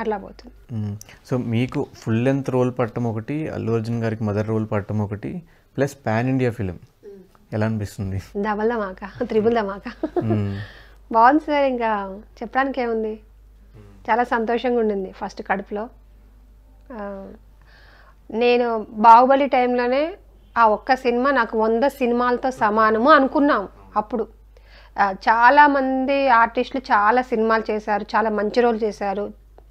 అట్లా పోతుంది సో మీకు ఫుల్ లెంత్ రోల్ పట్టడం ఒకటి అల్లు అర్జున్ గారికి మదర్ రోల్ పట్టడం ఒకటి ప్లస్ పాన్ ఇండియా ఫిలిం ఎలా అనిపిస్తుంది డబల్ దమాక త్రిబుల్ దమాక బాగుంది సార్ ఇంకా చెప్పడానికి ఏముంది చాలా సంతోషంగా ఉండింది ఫస్ట్ కడుపులో నేను బాహుబలి టైంలోనే ఆ ఒక్క సినిమా నాకు వంద సినిమాలతో సమానము అనుకున్నాం అప్పుడు చాలామంది ఆర్టిస్టులు చాలా సినిమాలు చేశారు చాలా మంచి రోల్ చేశారు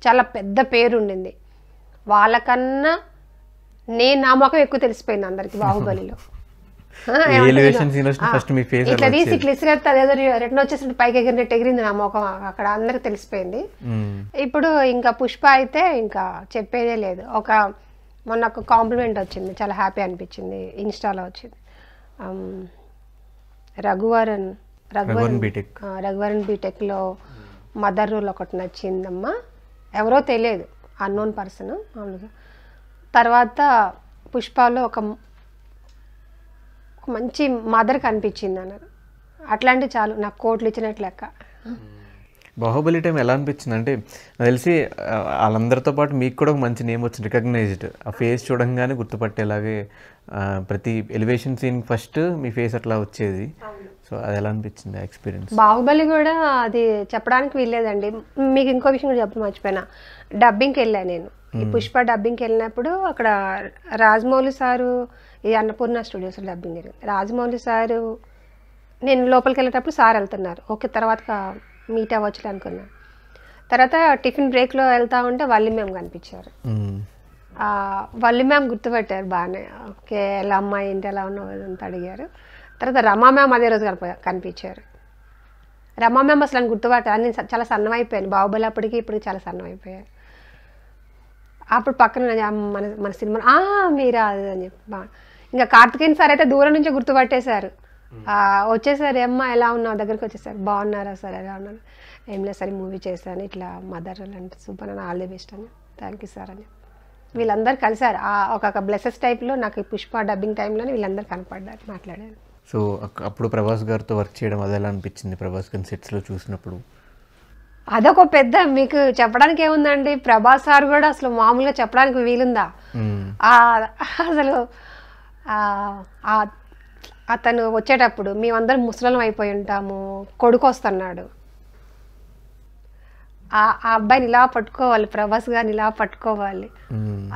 చాలా పెద్ద పేరు ఉండింది వాళ్ళకన్నా నేను నా మొఖం ఎక్కువ తెలిసిపోయింది అందరికి బాహుబలిలో ఇట్లా వచ్చేసి పైకి ఎగిరినట్టు ఎగిరింది నా ముఖం అక్కడ అందరికి తెలిసిపోయింది ఇప్పుడు ఇంకా పుష్ప అయితే ఇంకా చెప్పేదే లేదు ఒక మొన్న ఒక కాంప్లిమెంట్ వచ్చింది చాలా హ్యాపీ అనిపించింది ఇన్స్టాలో వచ్చింది రఘువరన్ రఘువరన్ బీటెక్ రఘువరన్ లో మదర్ రోల్ ఒకటి నచ్చిందమ్మా ఎవరో తెలియదు అన్నోన్ పర్సన్ మామూలుగా తర్వాత పుష్పాలో ఒక మంచి మదర్ కనిపించింది అన్నారు అట్లాంటి చాలు నాకు కోట్లు ఇచ్చినట్లు లెక్క బాహుబలి టైం ఎలా అనిపించింది అంటే నాకు తెలిసి వాళ్ళందరితో పాటు మీకు కూడా ఒక మంచి నేమ్ వచ్చింది రికగ్నైజ్డ్ ఆ ఫేస్ చూడంగానే గుర్తుపట్టేలాగే ప్రతి ఎలివేషన్ సీన్ ఫస్ట్ మీ ఫేస్ అట్లా వచ్చేది సో అది ఎలా అనిపించింది ఎక్స్పీరియన్స్ బాహుబలి కూడా అది చెప్పడానికి వీల్లేదండి మీకు ఇంకో విషయం కూడా చెప్ప మర్చిపోయినా డబ్బింగ్కి వెళ్ళాను నేను ఈ పుష్ప డబ్బింగ్కి వెళ్ళినప్పుడు అక్కడ రాజమౌళి సారు ఈ అన్నపూర్ణ స్టూడియోస్ డబ్బింగ్ జరిగింది రాజమౌళి సారు నేను లోపలికి వెళ్ళేటప్పుడు సార్ వెళ్తున్నారు ఓకే తర్వాత మీట్ అవ్వచ్చు అనుకున్నాను తర్వాత టిఫిన్ బ్రేక్లో వెళ్తా ఉంటే వల్లి మ్యామ్ కనిపించారు వల్లి మ్యామ్ గుర్తుపెట్టారు బాగానే ఓకే ఎలా అమ్మాయి ఏంటి ఎలా ఉన్నావు అని అడిగారు తర్వాత మ్యామ్ అదే రోజు కనప కనిపించారు మ్యామ్ అసలు అని గుర్తుపట్ట నేను చాలా సన్నమైపోయాను బాహుబలి అప్పటికి ఇప్పటికి చాలా అయిపోయాను అప్పుడు పక్కన మన మన సినిమా మీరా అని చెప్పి ఇంకా కార్తికేయన్ సార్ అయితే దూరం నుంచి గుర్తుపట్టేశారు వచ్చేసారు ఏమ్మా ఎలా ఉన్నావు దగ్గరికి వచ్చేసారు బాగున్నారా సార్ ఎలా ఉన్నారు ఏం లేదు సార్ మూవీ చేశాను ఇట్లా మదర్ అంటే సూపర్ అని ఆల్ ది బెస్ట్ అని థ్యాంక్ యూ సార్ అని వీళ్ళందరూ కలిసారు ఒక బ్లెసెస్ టైప్లో నాకు పుష్ప డబ్బింగ్ టైంలోనే వీళ్ళందరూ కనపడ్డారు మాట్లాడారు సో అప్పుడు ప్రభాస్ గారితో వర్క్ చేయడం అది ఎలా అనిపించింది ప్రభాస్ సెట్స్ లో చూసినప్పుడు అదొక పెద్ద మీకు చెప్పడానికి ఏముందండి ప్రభాస్ సార్ కూడా అసలు మామూలుగా చెప్పడానికి వీలుందా అసలు అతను వచ్చేటప్పుడు మేమందరం ముసలం అయిపోయి ఉంటాము కొడుకు వస్తున్నాడు ఆ అబ్బాయిని ఇలా పట్టుకోవాలి ప్రభాస్ గారిని ఇలా పట్టుకోవాలి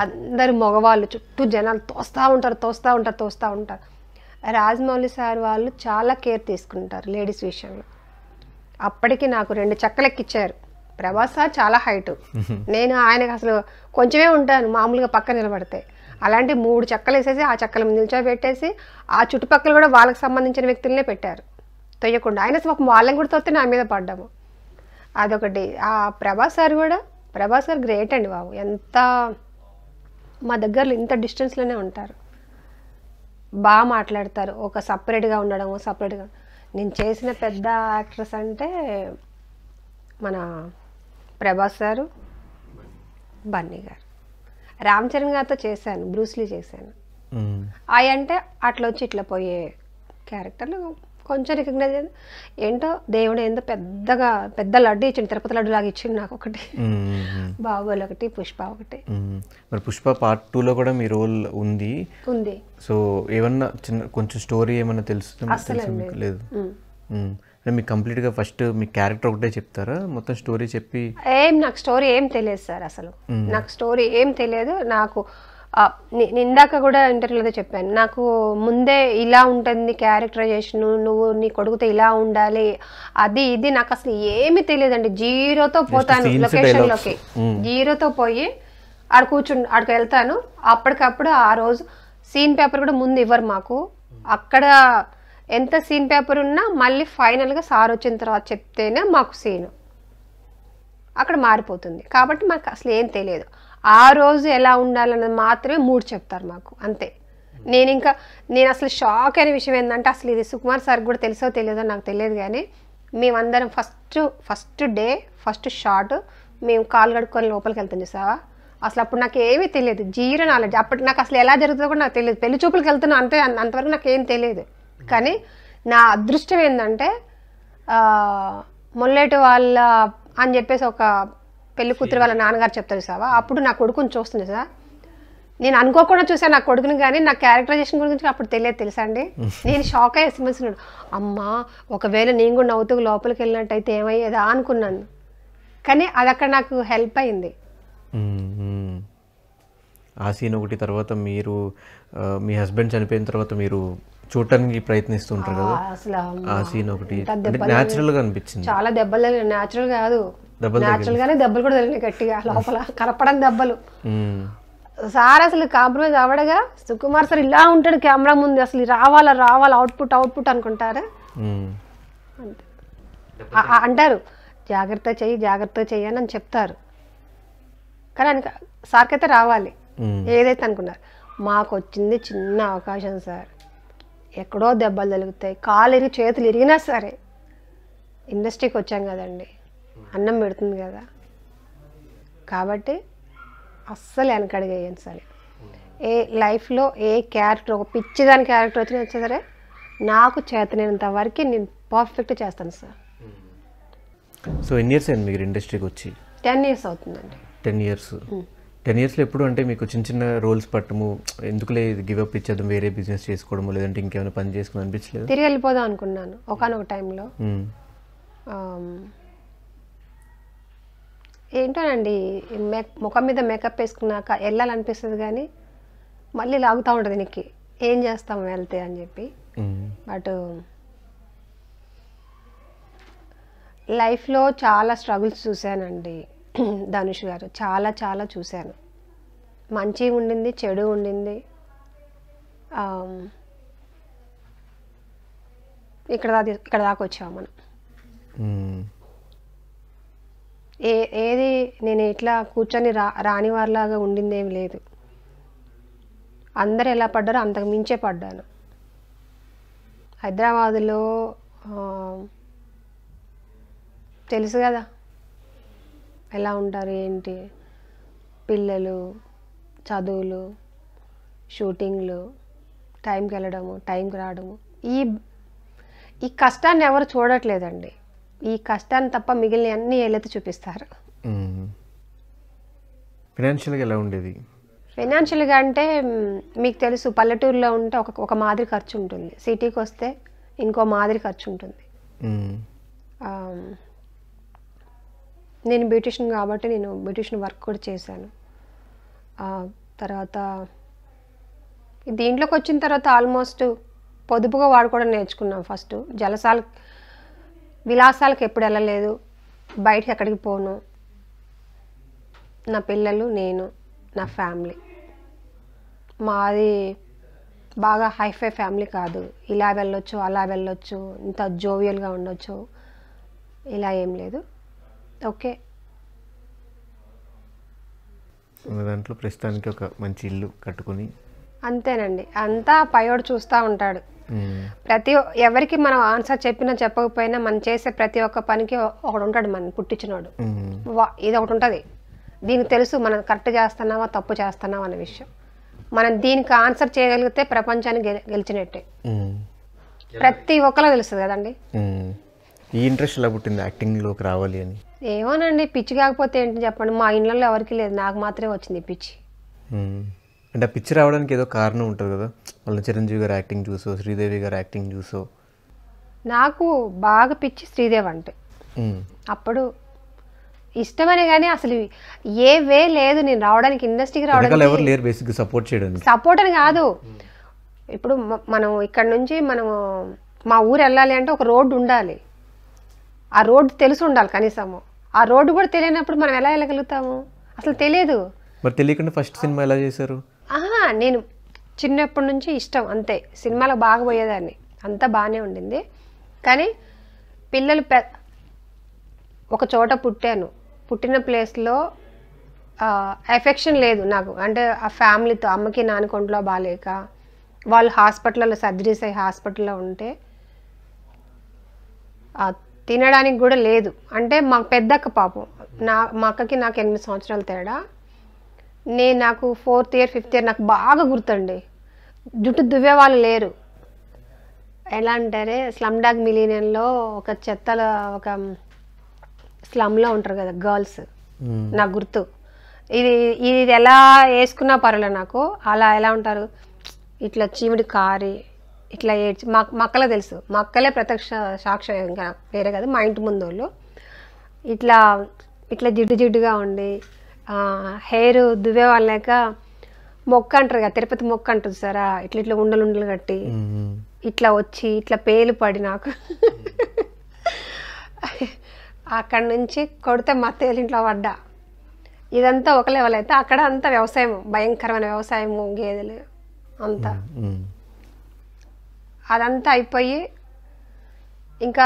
అందరు మగవాళ్ళు చుట్టూ జనాలు తోస్తూ ఉంటారు తోస్తూ ఉంటారు తోస్తూ ఉంటారు రాజమౌళి సార్ వాళ్ళు చాలా కేర్ తీసుకుంటారు లేడీస్ విషయంలో అప్పటికి నాకు రెండు ఎక్కిచ్చారు ప్రభాస్ సార్ చాలా హైట్ నేను ఆయనకు అసలు కొంచెమే ఉంటాను మామూలుగా పక్క నిలబడితే అలాంటి మూడు చెక్కలు వేసేసి ఆ చెక్కల నిల్చోబెట్టేసి ఆ చుట్టుపక్కల కూడా వాళ్ళకి సంబంధించిన వ్యక్తులనే పెట్టారు తొయ్యకుండా ఆయన ఒక వాళ్ళని కూడా తొత్తే నా మీద పడ్డాము అదొకటి ఆ ప్రభాస్ సార్ కూడా ప్రభాస్ సార్ గ్రేట్ అండి బాబు ఎంత మా దగ్గరలో ఇంత డిస్టెన్స్లోనే ఉంటారు బాగా మాట్లాడతారు ఒక సపరేట్గా ఉండడం సపరేట్గా నేను చేసిన పెద్ద యాక్ట్రెస్ అంటే మన ప్రభాస్ సారు బన్నీ గారు రామ్ చరణ్ గారితో చేశాను బ్రూస్లీ చేశాను అవి అంటే అట్లా వచ్చి ఇట్లా పోయే క్యారెక్టర్లు కొంచెం రికగ్నైజ్ ఏంటో దేవుడు ఏందో పెద్దగా పెద్ద లడ్డు ఇచ్చింది తిరుపతి లడ్డు లాగా ఇచ్చింది నాకు ఒకటి బాహుబలి ఒకటి పుష్ప ఒకటి మరి పుష్ప పార్ట్ టూలో కూడా మీ రోల్ ఉంది ఉంది సో ఏమన్నా చిన్న కొంచెం స్టోరీ ఏమన్నా తెలుస్తుంది లేదు అంటే కంప్లీట్ కంప్లీట్గా ఫస్ట్ మీ క్యారెక్టర్ ఒకటే చెప్తారా మొత్తం స్టోరీ చెప్పి ఏం నాకు స్టోరీ ఏం తెలియదు సార్ అసలు నాకు స్టోరీ ఏం తెలియదు నాకు నిందాక కూడా ఇంటర్వ్యూలో చెప్పాను నాకు ముందే ఇలా ఉంటుంది క్యారెక్టరైజేషన్ నువ్వు నీ కొడుకుతో ఇలా ఉండాలి అది ఇది నాకు అసలు ఏమి తెలియదండి జీరోతో పోతాను లొకేషన్లోకి hmm. జీరోతో పోయి ఆడ కూర్చుని ఆడికి వెళ్తాను అప్పటికప్పుడు ఆ రోజు సీన్ పేపర్ కూడా ముందు ఇవ్వరు మాకు అక్కడ ఎంత సీన్ పేపర్ ఉన్నా మళ్ళీ ఫైనల్గా సార్ వచ్చిన తర్వాత చెప్తేనే మాకు సీను అక్కడ మారిపోతుంది కాబట్టి మాకు అసలు ఏం తెలియదు ఆ రోజు ఎలా ఉండాలన్నది మాత్రమే మూడు చెప్తారు మాకు అంతే నేను ఇంకా నేను అసలు షాక్ అయిన విషయం ఏంటంటే అసలు ఇది సుకుమార్ సార్ కూడా తెలుసో తెలియదో నాకు తెలియదు కానీ మేమందరం first first day first shot మేము కాలు కడుక్కొని లోపలికి వెళ్తాం చూసావా అసలు అప్పుడు నాకు ఏమీ తెలియదు జీరో నాలెడ్జ్ అప్పుడు నాకు అసలు ఎలా జరుగుతుందో కూడా నాకు తెలియదు పెళ్లి చూపులకి వెళ్తున్నా అంతే అంతవరకు నాకు ఏం తెలియదు కానీ నా అదృష్టం ఏంటంటే మొల్లెటి వాళ్ళ అని చెప్పేసి ఒక పెళ్లి కూతురు వాళ్ళ నాన్నగారు చెప్తారు సార్ అప్పుడు నా కొడుకుని చూస్తుంది సార్ నేను అనుకోకుండా చూసాను నా కొడుకుని కానీ నా క్యారెక్టరైజేషన్ గురించి అప్పుడు తెలియదు తెలుసా అండి నేను షాక్ అయ్యే సినిమాస్ అమ్మా ఒకవేళ నేను కూడా నవ్వుతూ లోపలికి వెళ్ళినట్టయితే ఏమయ్యేదా అనుకున్నాను కానీ అది అక్కడ నాకు హెల్ప్ అయింది ఆ సీన్ ఒకటి తర్వాత మీరు మీ హస్బెండ్ చనిపోయిన తర్వాత మీరు చూడటానికి ప్రయత్నిస్తుంటారు కదా ఆ సీన్ ఒకటి గా అనిపించింది చాలా దెబ్బలు న్యాచురల్ కాదు న్యాచురల్ గానే దెబ్బలు కూడా తెలియని గట్టిగా లోపల కలపడం దెబ్బలు సార్ అసలు కాంప్రమైజ్ అవడగా సుకుమార్ సార్ ఇలా ఉంటాడు కెమెరా ముందు అసలు రావాలా రావాలా అవుట్పుట్ అవుట్పుట్ అనుకుంటారా అంటారు జాగ్రత్త చెయ్యి జాగ్రత్త చెయ్యి అని చెప్తారు కానీ ఆయన సార్కైతే రావాలి ఏదైతే అనుకున్నారు మాకు వచ్చింది చిన్న అవకాశం సార్ ఎక్కడో దెబ్బలు తగులుతాయి కాలు ఇరిగి చేతులు ఇరిగినా సరే ఇండస్ట్రీకి వచ్చాం కదండి అన్నం పెడుతుంది కదా కాబట్టి అస్సలు వెనకడిగా సరే ఏ లైఫ్లో ఏ క్యారెక్టర్ ఒక పిచ్చిదాని క్యారెక్టర్ వచ్చిన వచ్చేసరే నాకు చేతనేంత వరకు నేను పర్ఫెక్ట్ చేస్తాను సార్ సో ఎన్ని ఇయర్స్ అయింది మీరు ఇండస్ట్రీకి వచ్చి టెన్ ఇయర్స్ అవుతుందండి టెన్ ఇయర్స్ టెన్ ఇయర్స్లో ఎప్పుడు అంటే మీకు చిన్న చిన్న రోల్స్ పట్టము ఎందుకు లేదు గివప్ ఇచ్చేద్దాం వేరే బిజినెస్ చేసుకోవడము లేదంటే ఇంకేమైనా పని చేసుకుని అనిపించలేదు తిరిగి వెళ్ళిపోదాం అనుకున్నాను ఒకనొక టైంలో ఏంటోనండి మేక్ ముఖం మీద మేకప్ వేసుకున్నాక వెళ్ళాలనిపిస్తుంది కానీ మళ్ళీ లాగుతూ ఉంటుంది నీకు ఏం చేస్తాం వెళ్తే అని చెప్పి బట్ లైఫ్లో చాలా స్ట్రగుల్స్ చూశానండి ధనుష్ గారు చాలా చాలా చూశాను మంచి ఉండింది చెడు ఉండింది ఇక్కడ దాకా ఇక్కడ దాకా వచ్చాము మనం ఏ ఏది నేను ఇట్లా కూర్చొని రా రాని వారిలాగా ఉండిందేమి లేదు అందరు ఎలా పడ్డారో అంతకు మించే పడ్డాను హైదరాబాదులో తెలుసు కదా ఎలా ఉంటారు ఏంటి పిల్లలు చదువులు షూటింగ్లు టైంకి వెళ్ళడము టైంకి రావడము ఈ ఈ కష్టాన్ని ఎవరు చూడట్లేదండి ఈ కష్టాన్ని తప్ప మిగిలిన అన్ని ఏళ్ళతో చూపిస్తారు ఫైనాన్షియల్గా ఎలా ఉండేది ఫైనాన్షియల్గా అంటే మీకు తెలుసు పల్లెటూరులో ఉంటే ఒక ఒక మాదిరి ఖర్చు ఉంటుంది సిటీకి వస్తే ఇంకో మాదిరి ఖర్చు ఉంటుంది నేను బ్యూటిషియన్ కాబట్టి నేను బ్యూటిషియన్ వర్క్ కూడా చేశాను తర్వాత దీంట్లోకి వచ్చిన తర్వాత ఆల్మోస్ట్ పొదుపుగా వాడుకోవడం నేర్చుకున్నాం ఫస్ట్ జలసాలు విలాసాలకు ఎప్పుడు వెళ్ళలేదు బయట ఎక్కడికి పోను నా పిల్లలు నేను నా ఫ్యామిలీ మాది బాగా హైఫై ఫ్యామిలీ కాదు ఇలా వెళ్ళొచ్చు అలా వెళ్ళొచ్చు ఇంత జోవియల్గా ఉండొచ్చు ఇలా ఏం లేదు ఓకే దాంట్లో ప్రస్తుతానికి ఒక మంచి ఇల్లు కట్టుకుని అంతేనండి అంతా పైవాడు చూస్తూ ఉంటాడు ప్రతి ఎవరికి మనం ఆన్సర్ చెప్పినా చెప్పకపోయినా మనం చేసే ప్రతి ఒక్క పనికి ఒకడు ఉంటాడు మనం పుట్టించినాడు ఇది ఒకటి ఉంటుంది దీనికి తెలుసు మనం కరెక్ట్ చేస్తున్నావా తప్పు చేస్తున్నావా అనే విషయం మనం దీనికి ఆన్సర్ చేయగలిగితే ప్రపంచాన్ని గెలిచినట్టే ప్రతి ఒక్కరూ తెలుస్తుంది కదండి ఈ ఇంట్రెస్ట్ ఎలా పుట్టింది లోకి రావాలి అని ఏమోనండి పిచ్చి కాకపోతే ఏంటి చెప్పండి మా ఇంట్లో ఎవరికి లేదు నాకు మాత్రమే వచ్చింది పిచ్చి అంటే ఆ పిక్చర్ రావడానికి ఏదో కారణం ఉంటుంది కదా వాళ్ళ చిరంజీవి గారు యాక్టింగ్ చూసో శ్రీదేవి గారు యాక్టింగ్ చూసో నాకు బాగా పిచ్చి శ్రీదేవి అంటే అప్పుడు ఇష్టమనే కానీ అసలు ఏ వే లేదు నేను రావడానికి ఇండస్ట్రీకి రావడానికి ఎవరు లేరు బేసిక్ సపోర్ట్ చేయడానికి సపోర్ట్ అని కాదు ఇప్పుడు మనం ఇక్కడ నుంచి మనం మా ఊరు వెళ్ళాలి అంటే ఒక రోడ్డు ఉండాలి ఆ రోడ్డు తెలిసి ఉండాలి కనీసము ఆ రోడ్డు కూడా తెలియనప్పుడు మనం ఎలా వెళ్ళగలుగుతాము అసలు తెలియదు మరి తెలియకుండా ఫస్ట్ సినిమా ఎలా చేశారు నేను చిన్నప్పటి నుంచి ఇష్టం అంతే సినిమాలో బాగా పోయేదాన్ని అంతా బాగానే ఉండింది కానీ పిల్లలు పె ఒక చోట పుట్టాను పుట్టిన ప్లేస్లో ఎఫెక్షన్ లేదు నాకు అంటే ఆ ఫ్యామిలీతో అమ్మకి నాన్నకొంట్లో బాగాలేక వాళ్ళు హాస్పిటల్లో సర్జరీస్ అయ్యి హాస్పిటల్లో ఉంటే తినడానికి కూడా లేదు అంటే మా పెద్దక్క పాపం నా మా అక్కకి నాకు ఎనిమిది సంవత్సరాలు తేడా నేను నాకు ఫోర్త్ ఇయర్ ఫిఫ్త్ ఇయర్ నాకు బాగా గుర్తుండే జుట్టు దువ్వే వాళ్ళు లేరు ఎలా అంటారే స్లమ్ డాగ్ మిలీనియన్లో ఒక చెత్తల ఒక స్లమ్లో ఉంటారు కదా గర్ల్స్ నాకు గుర్తు ఇది ఇది ఎలా వేసుకున్నా పర్వాలే నాకు అలా ఎలా ఉంటారు ఇట్లా చీమిడి కారి ఇట్లా ఏడ్చి మా మక్కలే తెలుసు మక్కలే ప్రత్యక్ష సాక్ష వేరే కదా మా ఇంటి ముందు వాళ్ళు ఇట్లా ఇట్లా జిడ్డు జిడ్డుగా ఉండి హెయిర్ దువ్వే వాళ్ళక మొక్క అంటారు కదా తిరుపతి మొక్క అంటుంది సారా ఇట్లా ఇట్లా ఉండలు ఉండలు కట్టి ఇట్లా వచ్చి ఇట్లా పేలు పడి నాకు అక్కడ నుంచి కొడితే మా ఇంట్లో పడ్డా ఇదంతా ఒక లెవెల్ అయితే అక్కడ అంతా వ్యవసాయం భయంకరమైన వ్యవసాయము గేదెలు అంతా అదంతా అయిపోయి ఇంకా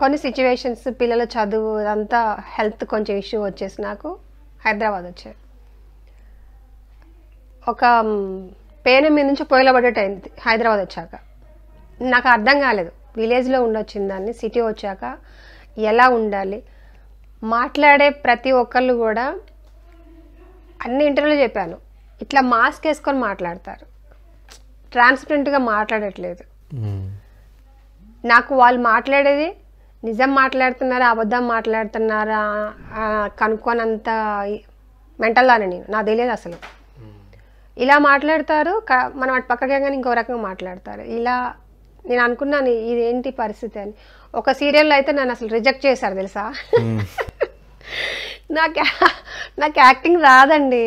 కొన్ని సిచ్యువేషన్స్ పిల్లల చదువు అంతా హెల్త్ కొంచెం ఇష్యూ వచ్చేసి నాకు హైదరాబాద్ వచ్చాను ఒక పేన మీద నుంచి పొయ్యిలో అయింది హైదరాబాద్ వచ్చాక నాకు అర్థం కాలేదు విలేజ్లో ఉండొచ్చిన దాన్ని సిటీ వచ్చాక ఎలా ఉండాలి మాట్లాడే ప్రతి ఒక్కళ్ళు కూడా అన్ని ఇంటర్వ్యూలు చెప్పాను ఇట్లా మాస్క్ వేసుకొని మాట్లాడతారు ట్రాన్స్పరెంట్గా మాట్లాడట్లేదు నాకు వాళ్ళు మాట్లాడేది నిజం మాట్లాడుతున్నారా అబద్ధం మాట్లాడుతున్నారా కనుక్కోనంత మెంటల్లానే నేను నాకు తెలియదు అసలు ఇలా మాట్లాడతారు మనం అటు కానీ ఇంకో రకంగా మాట్లాడతారు ఇలా నేను అనుకున్నాను ఇదేంటి పరిస్థితి అని ఒక సీరియల్లో అయితే నన్ను అసలు రిజెక్ట్ చేశారు తెలుసా నాకు నాకు యాక్టింగ్ రాదండి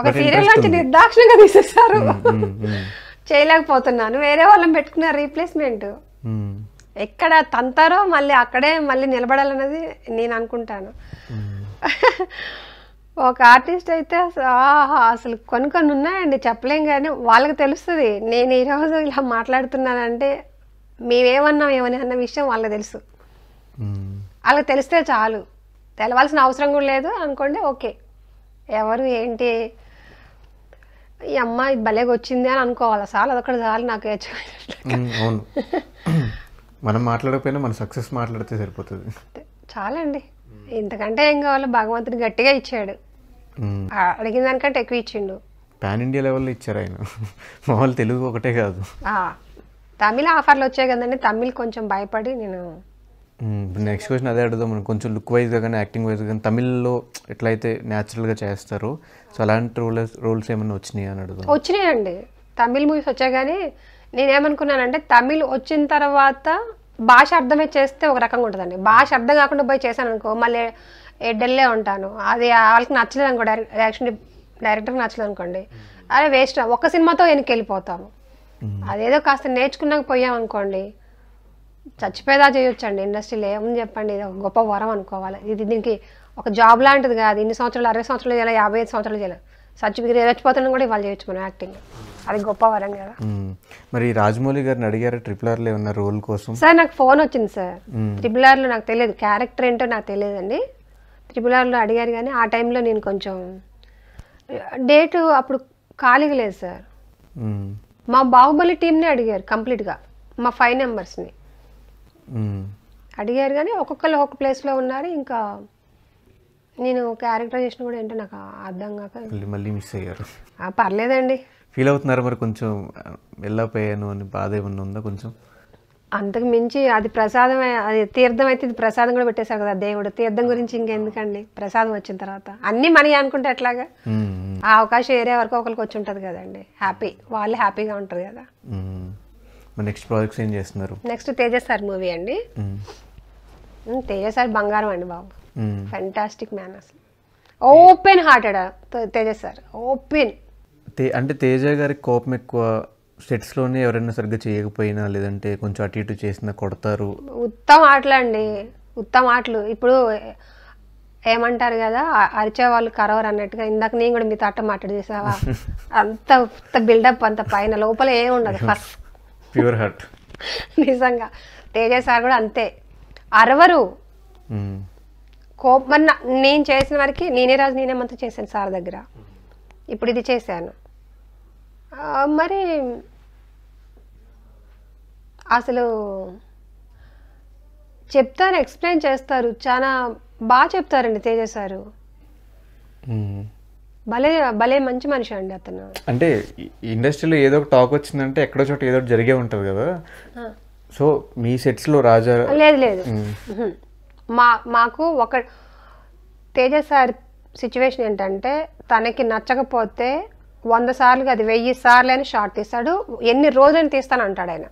ఒక సీరియల్ నుంచి నిర్దాక్షిణంగా తీసేస్తారు చేయలేకపోతున్నాను వేరే వాళ్ళని పెట్టుకున్న రీప్లేస్మెంట్ ఎక్కడ తంతారో మళ్ళీ అక్కడే మళ్ళీ నిలబడాలన్నది నేను అనుకుంటాను hmm. ఒక ఆర్టిస్ట్ అయితే ఆహా అసలు కొన్ని కొన్ని ఉన్నాయండి చెప్పలేం కానీ వాళ్ళకి తెలుస్తుంది నేను ఈరోజు ఇలా మాట్లాడుతున్నానంటే మేమేమన్నాం ఏమని అన్న విషయం వాళ్ళకి తెలుసు hmm. వాళ్ళకి తెలిస్తే చాలు తెలవాల్సిన అవసరం కూడా లేదు అనుకోండి ఓకే ఎవరు ఏంటి ఈ అమ్మాయి భలేగా వచ్చింది అని అనుకోవాలి సార్ అదొకటి చాలు నాకు hmm, మనం మాట్లాడకపోయినా మన సక్సెస్ మాట్లాడితే సరిపోతుంది చాలండి ఇంతకంటే ఏం కావాలో భగవంతుడు గట్టిగా ఇచ్చాడు అడిగిన దానికంటే ఎక్కువ ఇచ్చిండు పాన్ ఇండియా లెవెల్లో ఇచ్చారు ఆయన మామూలు తెలుగు ఒకటే కాదు తమిళ ఆఫర్లు వచ్చాయి కదండి తమిళ్ కొంచెం భయపడి నేను నెక్స్ట్ క్వశ్చన్ అదే అడుగుదాం మనం కొంచెం లుక్ వైజ్గా కానీ యాక్టింగ్ వైజ్ కానీ తమిళ్లో ఎట్లయితే న్యాచురల్గా చేస్తారు సో అలాంటి రోల్స్ రోల్స్ ఏమైనా వచ్చినాయి అని అడుగుదాం వచ్చినాయండి తమిళ్ మూవీస్ వచ్చాయి కానీ నేనేమనుకున్నానంటే తమిళ్ వచ్చిన తర్వాత భాష అర్థమే చేస్తే ఒక రకంగా ఉంటుందండి భాష అర్థం కాకుండా పోయి చేశాను అనుకో మళ్ళీ ఎడ్డల్లే ఉంటాను అది వాళ్ళకి నచ్చలేదు అనుకో డైరెక్షన్ డైరెక్టర్కి నచ్చలేదు అనుకోండి అరే వేస్ట్ ఒక్క సినిమాతో వెనక్కి వెళ్ళిపోతాము అదేదో కాస్త నేర్చుకున్నాక పోయాం అనుకోండి చచ్చిపోయేదా చేయొచ్చండి ఇండస్ట్రీలో ఏముంది చెప్పండి ఇది ఒక గొప్ప వరం అనుకోవాలి ఇది దీనికి ఒక జాబ్ లాంటిది కాదు ఇన్ని సంవత్సరాలు అరవై సంవత్సరాలు చేయాలి యాభై ఐదు సంవత్సరాలు చేయాలి సర్టిఫికేట్ చచ్చిపోతున్నా కూడా ఇవాళ చేయొచ్చు మనం యాక్టింగ్ అది గొప్ప వరం కదా మరి రాజమౌళి గారిని అడిగారు ట్రిపుల్ ఆర్లో ఉన్న రోల్ కోసం సార్ నాకు ఫోన్ వచ్చింది సార్ ట్రిపుల్ ఆర్లో నాకు తెలియదు క్యారెక్టర్ ఏంటో నాకు తెలియదండి ట్రిపుల్ ఆర్లో అడిగారు కానీ ఆ టైంలో నేను కొంచెం డేటు అప్పుడు ఖాళీగా లేదు సార్ మా బాహుబలి టీంనే అడిగారు కంప్లీట్గా మా ఫైవ్ మెంబర్స్ని అడిగారు కానీ ఒక్కొక్కరు ఒక ప్లేస్లో ఉన్నారు ఇంకా నేను క్యారెక్టరైజేషన్ కూడా ఏంటో నాకు అర్థం కాక మళ్ళీ మిస్ అయ్యారు పర్లేదండి ఫీల్ అవుతున్నారు మరి కొంచెం వెళ్ళపోయాను అని బాధ ఏమన్నా ఉందా కొంచెం అంతకు మించి అది ప్రసాదం అది తీర్థం అయితే ఇది ప్రసాదం కూడా పెట్టేశారు కదా దేవుడు తీర్థం గురించి ఇంకెందుకండి ప్రసాదం వచ్చిన తర్వాత అన్నీ మనీ అనుకుంటే అట్లాగా ఆ అవకాశం ఏరియా వరకు ఒకరికి వచ్చి ఉంటుంది కదండి హ్యాపీ వాళ్ళు హ్యాపీగా ఉంటారు కదా నెక్స్ట్ ప్రాజెక్ట్స్ ఏం చేస్తున్నారు నెక్స్ట్ తేజస్ సార్ మూవీ అండి తేజస్ సార్ బంగారం అండి బాబు ఫెంటాస్టిక్ hmm. మ్యాన్ అసలు open hearted Teja sir open అంటే తేజ గారికి కోపం ఎక్కువ లోనే ఎవరైనా సరిగ్గా చేయకపోయినా లేదంటే కొంచెం అటు ఇటు చేసినా కొడతారు ఉత్తమ ఆటలు అండి ఉత్తమ ఆటలు ఇప్పుడు ఏమంటారు కదా అరిచే వాళ్ళు కరవరు అన్నట్టుగా ఇందాక నేను కూడా మీతో అట్ట మాట్లాడి చేసావా అంత బిల్డప్ అంత పైన లోపల ఏమి ఉండదు ఫస్ట్ ప్యూర్ హార్ట్ నిజంగా తేజ సార్ కూడా అంతే అరవరు hmm. కోపం నేను చేసిన వారికి నేనే రాజు నేనేమంతా చేశాను సార్ దగ్గర ఇప్పుడు ఇది చేశాను మరి అసలు చెప్తారు ఎక్స్ప్లెయిన్ చేస్తారు చాలా బాగా చెప్తారండి తేజ సారు భలే భలే మంచి మనిషి అండి అతను అంటే ఇండస్ట్రీలో ఏదో ఒక టాక్ వచ్చిందంటే ఎక్కడో చోట ఏదో జరిగే ఉంటుంది కదా సో మీ సెట్స్లో రాజా లేదు లేదు మా మాకు ఒక తేజ సార్ సిచ్యువేషన్ ఏంటంటే తనకి నచ్చకపోతే వంద సార్లు అది వెయ్యి సార్లు అని షార్ట్ తీస్తాడు ఎన్ని రోజులని తీస్తాను అంటాడు ఆయన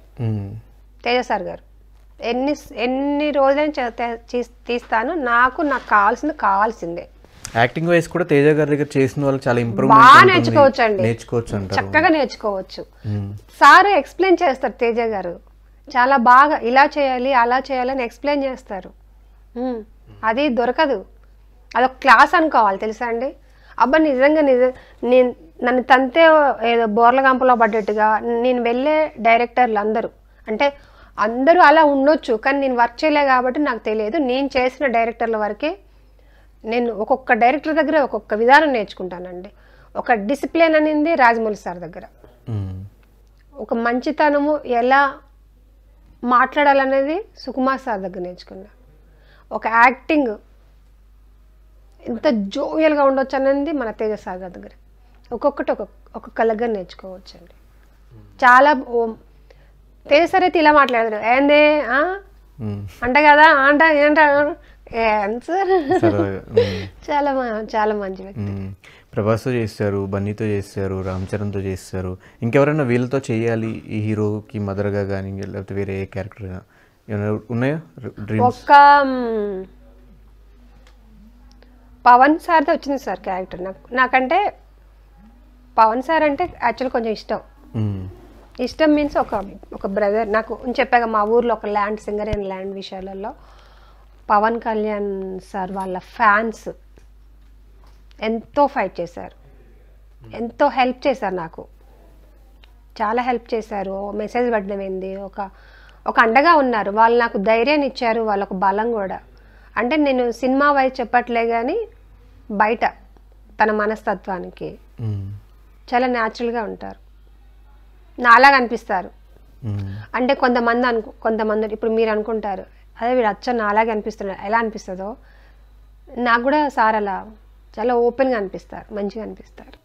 తేజ సార్ గారు ఎన్ని ఎన్ని రోజులని తీస్తాను నాకు నాకు కావాల్సింది కావాల్సిందే యాక్టింగ్ వైస్ కూడా తేజ గారి దగ్గర చేసిన వాళ్ళు చాలా ఇంప్రూవ్ బాగా నేర్చుకోవచ్చు అండి నేర్చుకోవచ్చు చక్కగా నేర్చుకోవచ్చు సార్ ఎక్స్ప్లెయిన్ చేస్తారు తేజ గారు చాలా బాగా ఇలా చేయాలి అలా చేయాలని ఎక్స్ప్లెయిన్ చేస్తారు అది దొరకదు అదొక క్లాస్ అనుకోవాలి తెలుసా అండి అబ్బా నిజంగా నిజ నేను నన్ను తంతే ఏదో బోర్ల గంపలో పడ్డట్టుగా నేను వెళ్ళే డైరెక్టర్లు అందరూ అంటే అందరూ అలా ఉండొచ్చు కానీ నేను వర్క్ చేయలే కాబట్టి నాకు తెలియదు నేను చేసిన డైరెక్టర్ల వరకే నేను ఒక్కొక్క డైరెక్టర్ దగ్గర ఒక్కొక్క విధానం నేర్చుకుంటానండి ఒక డిసిప్లిన్ అనేది రాజమౌళి సార్ దగ్గర ఒక మంచితనము ఎలా మాట్లాడాలనేది సుకుమార్ సార్ దగ్గర నేర్చుకున్నా ఒక యాక్టింగ్ ఎంత జోవియల్గా ఉండొచ్చు అనేది మన తేజసాగర్ దగ్గర ఒక్కొక్కటి ఒక్కొక్క ఒక్కొక్క దగ్గర నేర్చుకోవచ్చండి hmm. చాలా తేజసార్ అయితే ఇలా మాట్లాడదు ఏందే hmm. అంట కదా అంట ఏంటారు hmm. చాలా చాలా మంచి వ్యక్తి ప్రభాస్తో చేశారు బన్నీతో చేశారు రామ్ చరణ్తో చేస్తారు ఇంకెవరైనా వీళ్ళతో చేయాలి ఈ హీరోకి మదర్గా కానీ లేకపోతే వేరే క్యారెక్టర్ క్యారెక్టర్ ఉన్నాయా ఒక్క పవన్ సార్ది వచ్చింది సార్ క్యారెక్టర్ నాకు నాకంటే పవన్ సార్ అంటే యాక్చువల్ కొంచెం ఇష్టం ఇష్టం మీన్స్ ఒక ఒక బ్రదర్ నాకు చెప్పాక మా ఊర్లో ఒక ల్యాండ్ సింగర్ అండ్ ల్యాండ్ విషయాలలో పవన్ కళ్యాణ్ సార్ వాళ్ళ ఫ్యాన్స్ ఎంతో ఫైట్ చేశారు ఎంతో హెల్ప్ చేశారు నాకు చాలా హెల్ప్ చేశారు మెసేజ్ పెట్టడం ఏంది ఒక ఒక అండగా ఉన్నారు వాళ్ళు నాకు ధైర్యాన్ని ఇచ్చారు వాళ్ళకు బలం కూడా అంటే నేను సినిమా వైజ్ చెప్పట్లే కానీ బయట తన మనస్తత్వానికి చాలా న్యాచురల్గా ఉంటారు నాలాగా అనిపిస్తారు అంటే కొంతమంది అను కొంతమంది ఇప్పుడు మీరు అనుకుంటారు అదే వీడు అచ్చ నాలాగే అనిపిస్తున్నారు ఎలా అనిపిస్తుందో నాకు కూడా సార్ అలా చాలా ఓపెన్గా అనిపిస్తారు మంచిగా అనిపిస్తారు